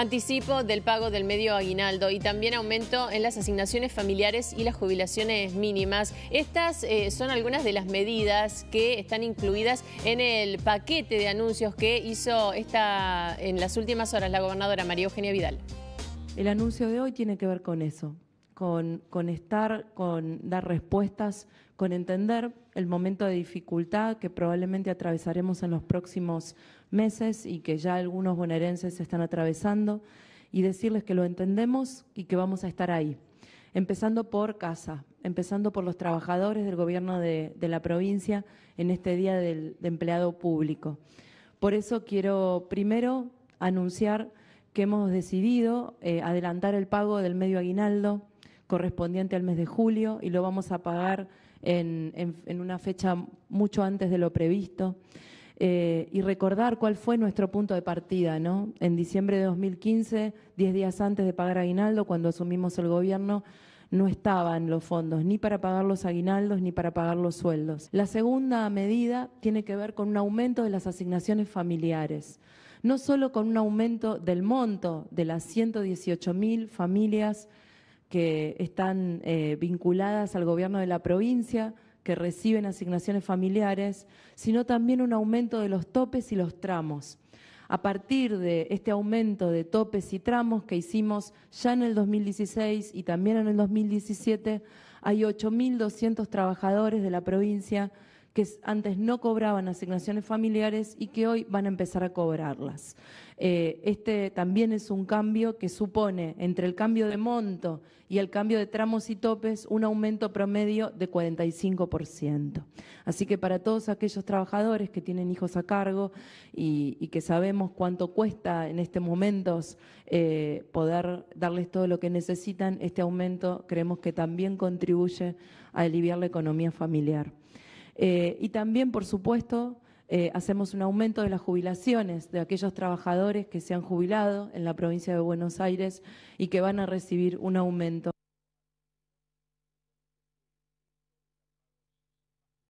anticipo del pago del medio aguinaldo y también aumento en las asignaciones familiares y las jubilaciones mínimas. Estas eh, son algunas de las medidas que están incluidas en el paquete de anuncios que hizo esta en las últimas horas la gobernadora María Eugenia Vidal. El anuncio de hoy tiene que ver con eso, con, estar, con dar respuestas, con entender el momento de dificultad que probablemente atravesaremos en los próximos meses y que ya algunos bonaerenses están atravesando, y decirles que lo entendemos y que vamos a estar ahí empezando por casa, empezando por los trabajadores del gobierno de, la provincia en este Día del de Empleado Público. Por eso quiero primero anunciar que hemos decidido eh, adelantar el pago del medio aguinaldo correspondiente al mes de julio y lo vamos a pagar en, una fecha mucho antes de lo previsto. Eh, y recordar cuál fue nuestro punto de partida, ¿no? En diciembre de 2015, 10 días antes de pagar aguinaldo, cuando asumimos el gobierno, no estaban los fondos ni para pagar los aguinaldos ni para pagar los sueldos. La segunda medida tiene que ver con un aumento de las asignaciones familiares, no solo con un aumento del monto de las 118 mil familias que están eh, vinculadas al gobierno de la provincia, que reciben asignaciones familiares, sino también un aumento de los topes y los tramos. A partir de este aumento de topes y tramos que hicimos ya en el 2016 y también en el 2017, hay 8.200 trabajadores de la provincia que antes no cobraban asignaciones familiares y que hoy van a empezar a cobrarlas. Eh, este también es un cambio que supone, entre el cambio de monto y el cambio de tramos y topes, un aumento promedio de 45%. Así que para todos aquellos trabajadores que tienen hijos a cargo y, que sabemos cuánto cuesta en este momento eh, poder darles todo lo que necesitan, este aumento creemos que también contribuye a aliviar la economía familiar. Eh, y también, por supuesto, eh, hacemos un aumento de las jubilaciones de aquellos trabajadores que se han jubilado en la provincia de Buenos Aires y que van a recibir un aumento.